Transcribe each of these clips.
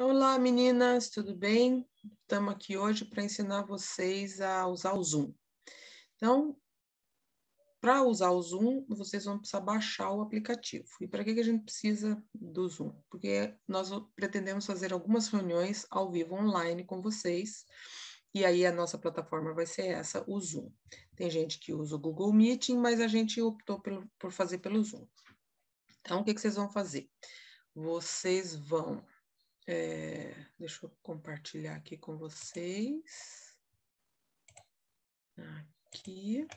Olá meninas, tudo bem? Estamos aqui hoje para ensinar vocês a usar o Zoom. Então, para usar o Zoom, vocês vão precisar baixar o aplicativo. E para que, a gente precisa do Zoom? Porque nós pretendemos fazer algumas reuniões ao vivo online com vocês. E aí a nossa plataforma vai ser essa, o Zoom. Tem gente que usa o Google Meeting, mas a gente optou por, por fazer pelo Zoom. Então, o que, que vocês vão fazer? Vocês vão é, deixa eu compartilhar aqui com vocês. Aqui,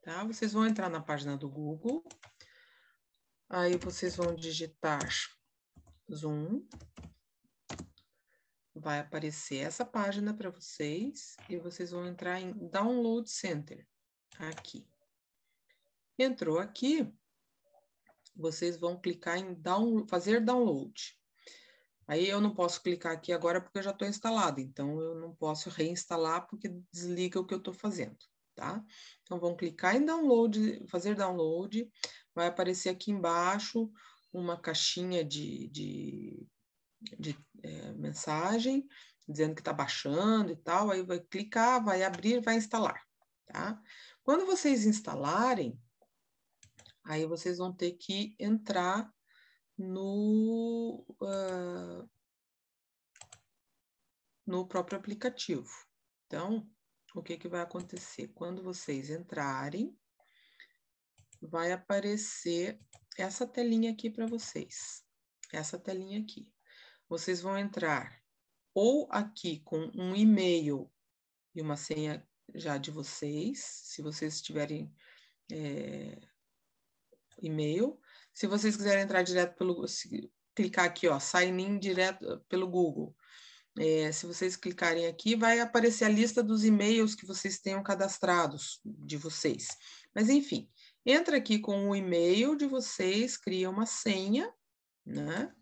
tá? Vocês vão entrar na página do Google. Aí vocês vão digitar Zoom. Vai aparecer essa página para vocês e vocês vão entrar em Download Center aqui. Entrou aqui, vocês vão clicar em down, fazer download. Aí eu não posso clicar aqui agora porque eu já estou instalado, então eu não posso reinstalar porque desliga o que eu estou fazendo, tá? Então vão clicar em download, fazer download, vai aparecer aqui embaixo uma caixinha de, de, de é, mensagem dizendo que está baixando e tal, aí vai clicar, vai abrir, vai instalar, tá? Quando vocês instalarem, aí vocês vão ter que entrar no, uh, no próprio aplicativo. Então, o que, que vai acontecer? Quando vocês entrarem, vai aparecer essa telinha aqui para vocês. Essa telinha aqui. Vocês vão entrar ou aqui com um e-mail e uma senha já de vocês, se vocês tiverem é, e-mail. Se vocês quiserem entrar direto pelo. clicar aqui, ó, sign in direto pelo Google. É, se vocês clicarem aqui, vai aparecer a lista dos e-mails que vocês tenham cadastrados de vocês. Mas, enfim, entra aqui com o e-mail de vocês, cria uma senha, né?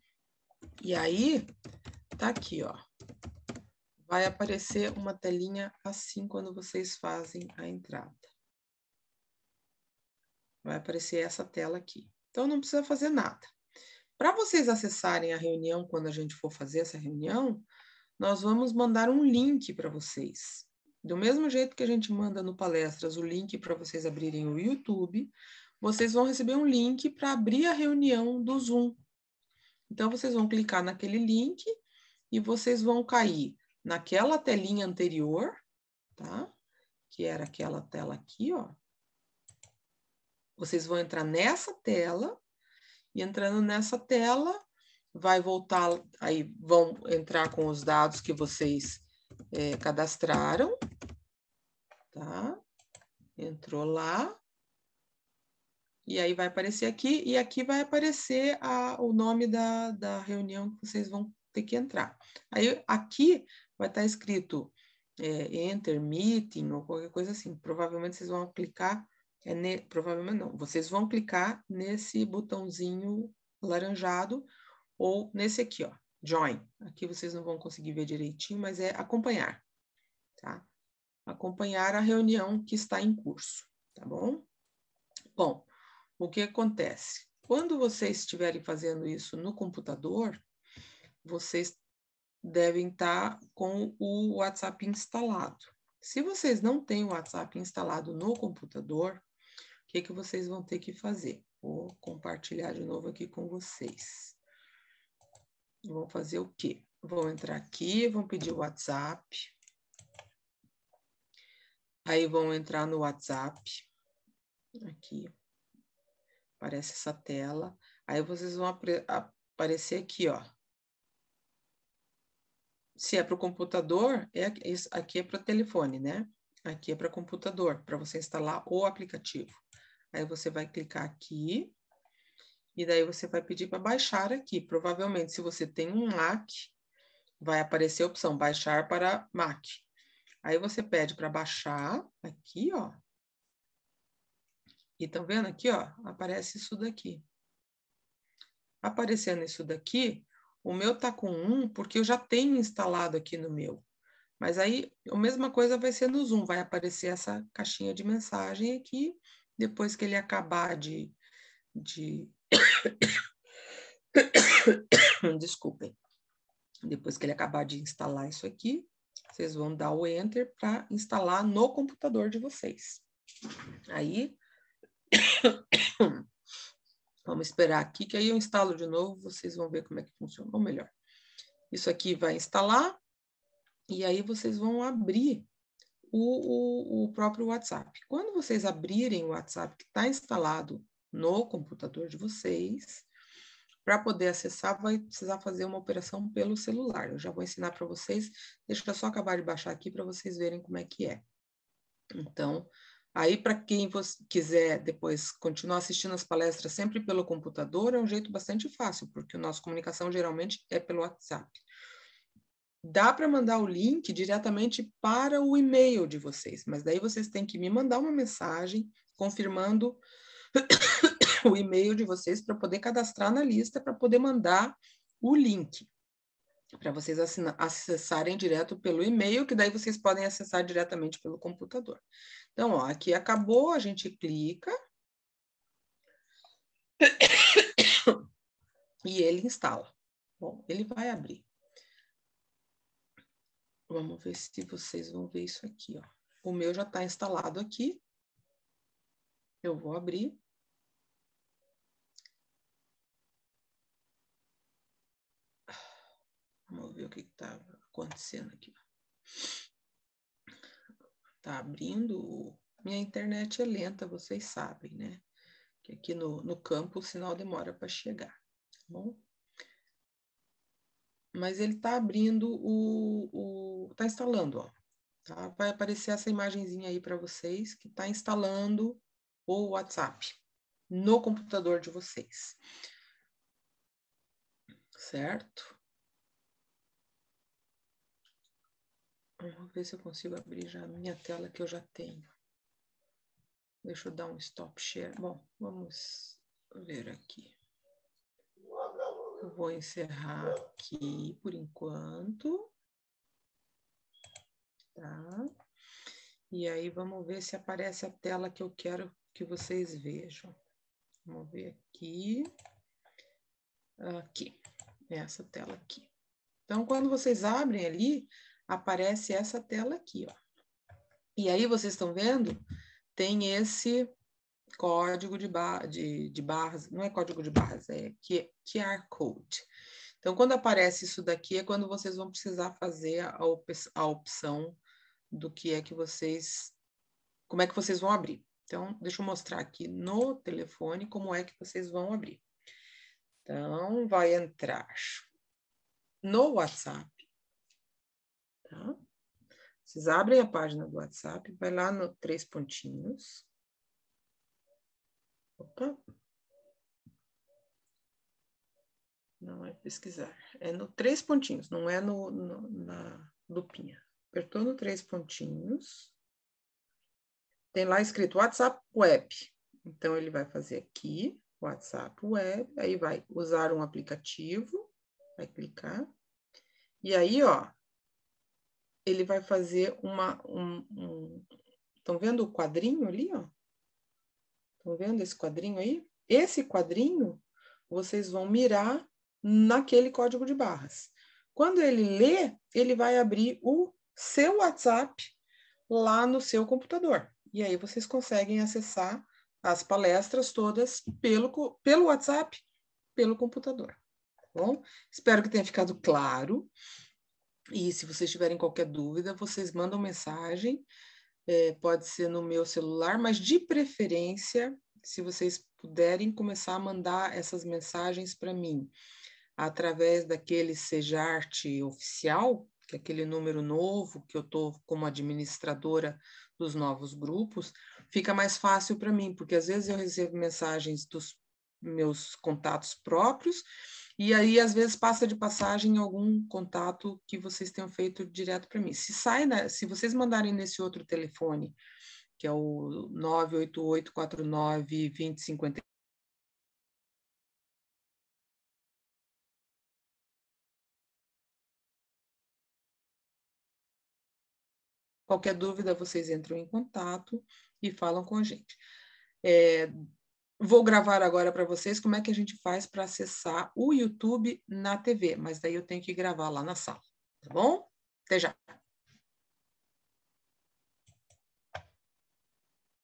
E aí, tá aqui, ó. Vai aparecer uma telinha assim quando vocês fazem a entrada. Vai aparecer essa tela aqui. Então, não precisa fazer nada. Para vocês acessarem a reunião, quando a gente for fazer essa reunião, nós vamos mandar um link para vocês. Do mesmo jeito que a gente manda no Palestras o link para vocês abrirem o YouTube, vocês vão receber um link para abrir a reunião do Zoom. Então, vocês vão clicar naquele link e vocês vão cair naquela telinha anterior, tá? Que era aquela tela aqui, ó, vocês vão entrar nessa tela e entrando nessa tela vai voltar, aí vão entrar com os dados que vocês é, cadastraram, tá? Entrou lá. E aí vai aparecer aqui, e aqui vai aparecer a, o nome da, da reunião que vocês vão ter que entrar. Aí aqui vai estar escrito é, Enter Meeting ou qualquer coisa assim. Provavelmente vocês vão clicar é ne... Provavelmente não. Vocês vão clicar nesse botãozinho laranjado ou nesse aqui, ó, Join. Aqui vocês não vão conseguir ver direitinho, mas é acompanhar, tá? Acompanhar a reunião que está em curso, tá bom? Bom, o que acontece? Quando vocês estiverem fazendo isso no computador, vocês devem estar com o WhatsApp instalado. Se vocês não têm o WhatsApp instalado no computador, que, que vocês vão ter que fazer? Vou compartilhar de novo aqui com vocês. Vão fazer o quê? Vão entrar aqui, vão pedir o WhatsApp. Aí vão entrar no WhatsApp. Aqui. Aparece essa tela. Aí vocês vão aparecer aqui, ó. Se é para o computador, é, aqui é para telefone, né? Aqui é para computador, para você instalar o aplicativo. Aí você vai clicar aqui e daí você vai pedir para baixar aqui. Provavelmente, se você tem um Mac, vai aparecer a opção baixar para Mac. Aí você pede para baixar aqui, ó. E estão vendo aqui, ó? Aparece isso daqui. Aparecendo isso daqui, o meu tá com um porque eu já tenho instalado aqui no meu. Mas aí, a mesma coisa vai ser no Zoom, vai aparecer essa caixinha de mensagem aqui depois que ele acabar de. de... Desculpem. Depois que ele acabar de instalar isso aqui, vocês vão dar o Enter para instalar no computador de vocês. Aí. Vamos esperar aqui, que aí eu instalo de novo, vocês vão ver como é que funciona, ou melhor. Isso aqui vai instalar, e aí vocês vão abrir o, o, o próprio WhatsApp. Quando vocês abrirem o WhatsApp que está instalado no computador de vocês, para poder acessar, vai precisar fazer uma operação pelo celular. Eu já vou ensinar para vocês. Deixa eu só acabar de baixar aqui para vocês verem como é que é. Então, aí para quem quiser depois continuar assistindo as palestras sempre pelo computador, é um jeito bastante fácil, porque nossa comunicação geralmente é pelo WhatsApp dá para mandar o link diretamente para o e-mail de vocês, mas daí vocês têm que me mandar uma mensagem confirmando o e-mail de vocês para poder cadastrar na lista, para poder mandar o link, para vocês acessarem direto pelo e-mail, que daí vocês podem acessar diretamente pelo computador. Então, ó, aqui acabou, a gente clica. e ele instala. Bom, ele vai abrir. Vamos ver se vocês vão ver isso aqui, ó. O meu já está instalado aqui. Eu vou abrir. Vamos ver o que está acontecendo aqui. Está abrindo. Minha internet é lenta, vocês sabem, né? Que aqui no, no campo o sinal demora para chegar. Tá bom? mas ele está abrindo o, está instalando, ó. Tá? Vai aparecer essa imagenzinha aí para vocês que está instalando o WhatsApp no computador de vocês. Certo? Vamos ver se eu consigo abrir já a minha tela que eu já tenho. Deixa eu dar um stop share. Bom, vamos ver aqui. Eu vou encerrar aqui por enquanto. Tá? E aí vamos ver se aparece a tela que eu quero que vocês vejam. Vamos ver aqui. Aqui, essa tela aqui. Então, quando vocês abrem ali, aparece essa tela aqui, ó. E aí vocês estão vendo, tem esse código de, bar, de, de barras, não é código de barras, é QR Code. Então, quando aparece isso daqui, é quando vocês vão precisar fazer a, op a opção do que é que vocês, como é que vocês vão abrir. Então, deixa eu mostrar aqui no telefone como é que vocês vão abrir. Então, vai entrar no WhatsApp, tá? Vocês abrem a página do WhatsApp, vai lá no três pontinhos. Opa. Não é pesquisar. É no três pontinhos, não é no, no na lupinha. Apertou no três pontinhos. Tem lá escrito WhatsApp Web. Então, ele vai fazer aqui, WhatsApp Web. Aí vai usar um aplicativo. Vai clicar. E aí, ó, ele vai fazer uma... Um, um... Estão vendo o quadrinho ali, ó? Estão vendo esse quadrinho aí? Esse quadrinho vocês vão mirar naquele código de barras. Quando ele lê, ele vai abrir o seu WhatsApp lá no seu computador. E aí vocês conseguem acessar as palestras todas pelo, pelo WhatsApp, pelo computador. Tá bom? Espero que tenha ficado claro. E se vocês tiverem qualquer dúvida, vocês mandam mensagem é, pode ser no meu celular, mas de preferência, se vocês puderem começar a mandar essas mensagens para mim através daquele sejarte oficial, que é aquele número novo que eu estou como administradora dos novos grupos, fica mais fácil para mim, porque às vezes eu recebo mensagens dos meus contatos próprios e aí, às vezes, passa de passagem algum contato que vocês tenham feito direto para mim. Se sai, né, se vocês mandarem nesse outro telefone, que é o 988492050, Qualquer dúvida, vocês entram em contato e falam com a gente. É, vou gravar agora para vocês como é que a gente faz para acessar o YouTube na TV, mas daí eu tenho que gravar lá na sala, tá bom? Até já!